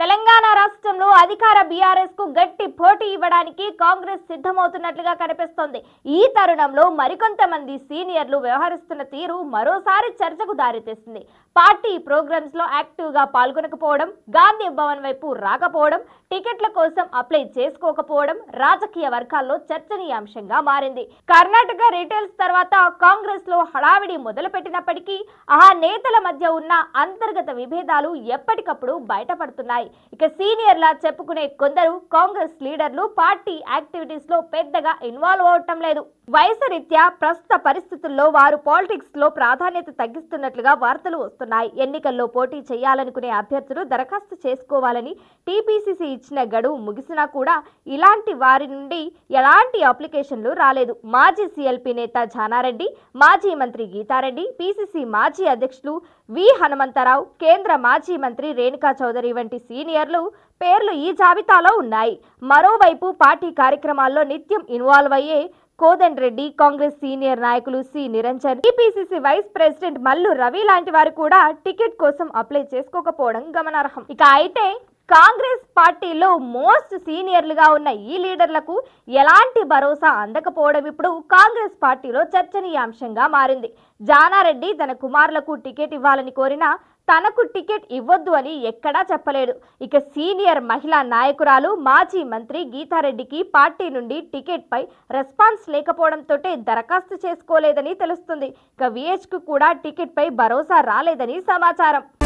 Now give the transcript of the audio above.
తెలంగాణ రాష్ట్రంలో అధికార బీఆర్ఎస్ కు గట్టి పోటీ ఇవ్వడానికి కాంగ్రెస్ సిద్ధమవుతున్నట్లుగా కనిపిస్తోంది ఈ తరుణంలో మరికొంతమంది సీనియర్లు వ్యవహరిస్తున్న తీరు మరోసారి చర్చకు దారితీస్తుంది పార్టీ ప్రోగ్రామ్స్ లో యాక్టివ్ గా పాల్గొనకపోవడం గాంధీ భవన్ వైపు రాకపోవడం టికెట్ల కోసం అప్లై చేసుకోకపోవడం రాజకీయ వర్గాల్లో చర్చనీయాంశంగా మారింది కర్ణాటక రిటైల్స్ తర్వాత కాంగ్రెస్ లో హడావిడి మొదలుపెట్టినప్పటికీ ఆ నేతల మధ్య ఉన్న అంతర్గత విభేదాలు ఎప్పటికప్పుడు బయటపడుతున్నాయి ఇక సీనియర్ లా చెప్పుకునే కొందరు కాంగ్రెస్ లీడర్లు పార్టీ యాక్టివిటీస్ లో పెద్దగా ఇన్వాల్వ్ అవటం లేదు వయసరీత్యా ప్రస్తుత పరిస్థితుల్లో వారు పాలిటిక్స్ లో ప్రాధాన్యత తగ్గిస్తున్నట్లుగా వార్తలు వస్తున్నాయి ఎన్నికల్లో పోటీ చేయాలనుకునే అభ్యర్థులు దరఖాస్తు చేసుకోవాలని టిపిసిసి ఇచ్చిన గడువు ముగిసినా కూడా ఇలాంటి వారి నుండి ఎలాంటి అప్లికేషన్లు రాలేదు మాజీ సిఎల్పి నేత జానారెడ్డి మాజీ మంత్రి గీతారెడ్డి పిసిసి మాజీ అధ్యక్షులు వి హనుమంతరావు కేంద్ర మాజీ మంత్రి రేణుకా చౌదరి వంటి సీనియర్లు పేర్లు ఈ జాబితాలో ఉన్నాయి మరోవైపు పార్టీ కార్యక్రమాల్లో నిత్యం ఇన్వాల్వ్ అయ్యే కోదండ్ రెడ్డి కాంగ్రెస్ సీనియర్ నాయకులు C Niranjan TPCC vice president Mallu Ravi లాంటి వారు కూడా టికెట్ కోసం అప్లై చేసుకోకపోవడం గమనార్హం ఇక అయితే కాంగ్రెస్ పార్టీలో మోస్ట్ సీనియర్లుగా ఉన్న ఈ లీడర్లకు ఎలాంటి భరోసా అందకపోవడం ఇప్పుడు కాంగ్రెస్ పార్టీలో చర్చనీయాంశంగా మారింది జానారెడ్డి తన కుమారులకు టికెట్ ఇవ్వాలని కోరినా తనకు టికెట్ ఇవ్వద్దు అని ఎక్కడా చెప్పలేడు ఇక సీనియర్ మహిళా నాయకురాలు మాజీ మంత్రి గీతారెడ్డికి పార్టీ నుండి టికెట్పై రెస్పాన్స్ లేకపోవడంతో దరఖాస్తు చేసుకోలేదని తెలుస్తుంది ఇక విహెచ్కు కూడా టికెట్పై భరోసా రాలేదని సమాచారం